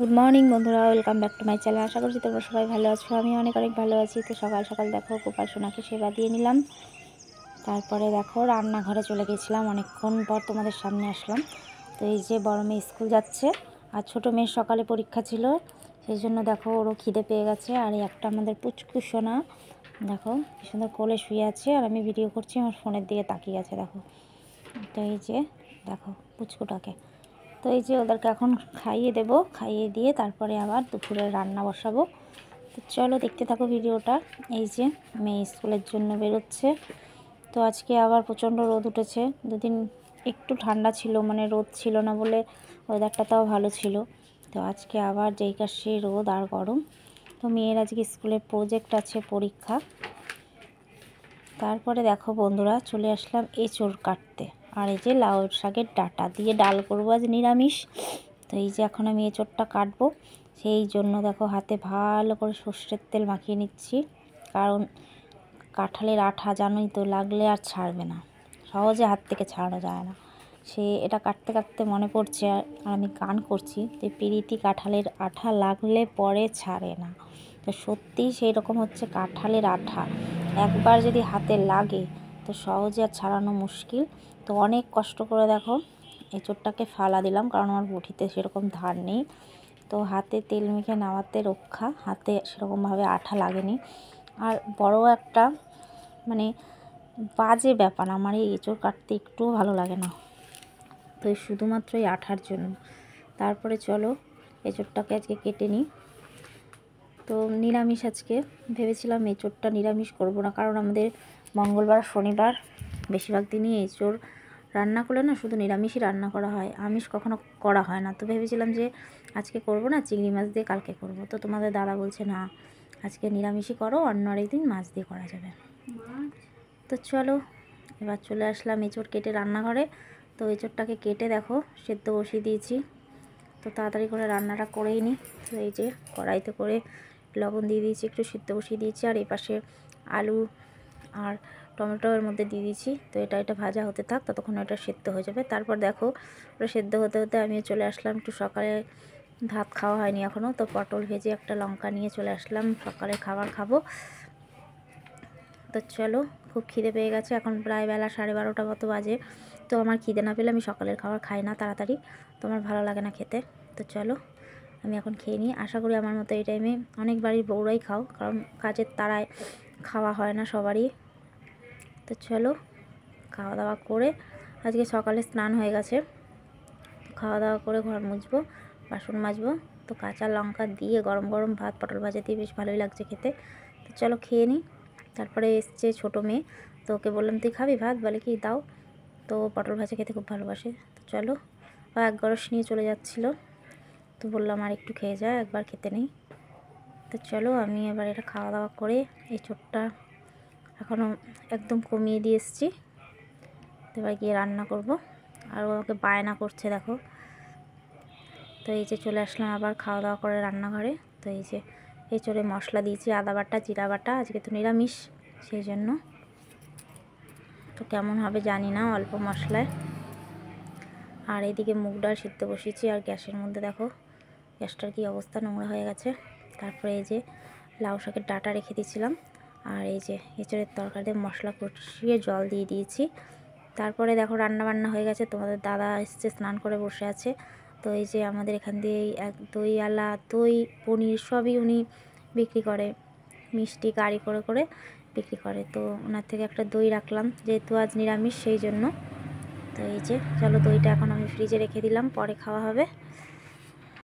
good morning বন্ধুরা welcome back to my channel আশা করছি তোমরা সবাই ভালো আছো আমি অনেক অনেক ভালো আছি তো সকাল সকাল দেখো গোপাল সোনাকে সেবা দিয়ে নিলাম তারপরে দেখো রান্নাঘরে চলে গেছিলাম অনেকক্ষণ পর তোমাদের সামনে আসলাম তো এই যে বড় মেয়ে স্কুল যাচ্ছে আর ছোটো মেয়ের সকালে পরীক্ষা ছিল সেই জন্য দেখো ওরও খিদে পেয়ে গেছে আর এই একটা আমাদের পুচকু সোনা দেখো কি সুন্দর কোলে শুয়ে আছে আর আমি ভিডিও করছি আমার ফোনের দিকে তাকিয়ে আছে দেখো তো এই যে দেখো পুচকুটাকে তো এই যে ওদেরকে এখন খাইয়ে দেব খাইয়ে দিয়ে তারপরে আবার দুপুরে রান্না বসাবো তো চলো দেখতে থাকো ভিডিওটা এই যে মেয়ে স্কুলের জন্য বেরোচ্ছে তো আজকে আবার প্রচণ্ড রোদ উঠেছে দুদিন একটু ঠান্ডা ছিল মানে রোদ ছিল না বলে ওয়েদারটা তাও ভালো ছিল তো আজকে আবার যেই সেই রোদ আর গরম তো মেয়ের আজকে স্কুলের প্রজেক্ট আছে পরীক্ষা তারপরে দেখো বন্ধুরা চলে আসলাম চোর কাটতে আর এই যে লাউ শাকের ডাটা দিয়ে ডাল করবো আজ নিরামিষ তো এই যে এখন আমি এঁচড়টা কাটবো সেই জন্য দেখো হাতে ভালো করে সর্ষের তেল মাখিয়ে নিচ্ছি কারণ কাঁঠালের আঠা জানোই তো লাগলে আর ছাড়বে না সহজে হাত থেকে ছাড়ানো যায় না সে এটা কাটতে কাটতে মনে পড়ছে আর আমি গান করছি যে পিরিতি কাঁঠালের আঠা লাগলে পরে ছাড়ে না তো সত্যিই সেই রকম হচ্ছে কাঁঠালের আঠা একবার যদি হাতে লাগে তো সহজে আর ছাড়ানো মুশকিল তো অনেক কষ্ট করে দেখো এঁচোড়টাকে ফালা দিলাম কারণ আমার বটিতে সেরকম ধার নেই তো হাতে তেল মেখে নামাতে রক্ষা হাতে সেরকমভাবে আঠা লাগেনি আর বড় একটা মানে বাজে ব্যাপার আমার এই এঁচোড় কাটতে একটুও ভালো লাগে না তো শুধুমাত্র এই আঠার জন্য তারপরে চলো এঁচোড়টাকে আজকে কেটে নিই তো নিরামিষ আজকে ভেবেছিলাম এঁচোড়টা নিরামিষ করব না কারণ আমাদের মঙ্গলবার শনিবার বেশিরভাগ দিনই এঁচোর রান্না করলে না শুধু নিরামিষই রান্না করা হয় আমিষ কখনো করা হয় না তো ভেবেছিলাম যে আজকে করব না চিংড়ি মাছ দিয়ে কালকে করব তো তোমাদের দাদা বলছে না আজকে নিরামিষই করো অন্য দিন মাছ দিয়ে করা যাবে তো চলো এবার চলে আসলাম এঁচোড় কেটে রান্নাঘরে তো চোরটাকে কেটে দেখো সেদ্ধ বসিয়ে দিয়েছি তো তাড়াতাড়ি করে রান্নাটা করেই নিই তো এই যে কড়াইতে করে লবণ দিয়ে দিয়েছি একটু সিদ্ধ বসিয়ে দিয়েছি আর এপাশে আলু আর টমেটো এর মধ্যে দিয়ে দিয়েছি তো এটা এটা ভাজা হতে থাক ততক্ষণ এটা সেদ্ধ হয়ে যাবে তারপর দেখো ওটা সেদ্ধ হতে হতে আমি চলে আসলাম একটু সকালে ভাত খাওয়া হয়নি এখনও তো পটল ভেজে একটা লঙ্কা নিয়ে চলে আসলাম সকালে খাবার খাবো তো চলো খুব খিদে পেয়ে গেছে এখন প্রায় বেলা সাড়ে বারোটা মতো বাজে তো আমার খিদে না পেলে আমি সকালের খাবার খাই না তাড়াতাড়ি তোমার ভালো লাগে না খেতে তো চলো আমি এখন খেয়ে নিই আশা করি আমার মতো এই টাইমে অনেক বাড়ির বউরাই খাও কারণ কাজের তারায় খাওয়া হয় না সবারই তো চলো খাওয়া দাওয়া করে আজকে সকালে স্নান হয়ে গেছে খাওয়া দাওয়া করে ঘর মুছবো বাসন মাজবো তো কাঁচা লঙ্কা দিয়ে গরম গরম ভাত পটল ভাজা দিয়ে বেশ ভালোই লাগছে খেতে তো চলো খেয়ে নিই তারপরে এসছে ছোটো মেয়ে তো ওকে বললাম তুই খাবি ভাত বলে কি দাও তো পটল ভাজা খেতে খুব ভালোবাসে তো চলো ও এক গরস নিয়ে চলে যাচ্ছিলো তো বললাম আর একটু খেয়ে যায় একবার খেতে নেই তো চলো আমি এবার এটা খাওয়া দাওয়া করে এই চোটটা এখনও একদম কমিয়ে দিয়ে এসেছি এবার গিয়ে রান্না করব আর ওকে বায়না করছে দেখো তো এই যে চলে আসলাম আবার খাওয়া দাওয়া করে রান্নাঘরে তো এই যে এই চলে মশলা দিয়েছি আদা বাটা জিরা বাটা আজকে তো নিরামিষ সেই জন্য তো কেমন হবে জানি না অল্প মশলায় আর এদিকে মুগ ডাল সিদ্ধ বসিয়েছি আর গ্যাসের মধ্যে দেখো গ্যাসটার কি অবস্থা নোংরা হয়ে গেছে তারপরে এই যে লাউ শাকের ডাটা রেখে দিয়েছিলাম আর এই যে এঁচড়ের তরকারি মশলা কষিয়ে জল দিয়ে দিয়েছি তারপরে দেখো রান্না বান্না হয়ে গেছে তোমাদের দাদা এসছে স্নান করে বসে আছে তো এই যে আমাদের এখান দিয়ে এক দই আলা দই পনির সবই উনি বিক্রি করে মিষ্টি গাড়ি করে করে বিক্রি করে তো ওনার থেকে একটা দই রাখলাম যেহেতু আজ নিরামিষ সেই জন্য তো এই যে চলো দইটা এখন আমি ফ্রিজে রেখে দিলাম পরে খাওয়া হবে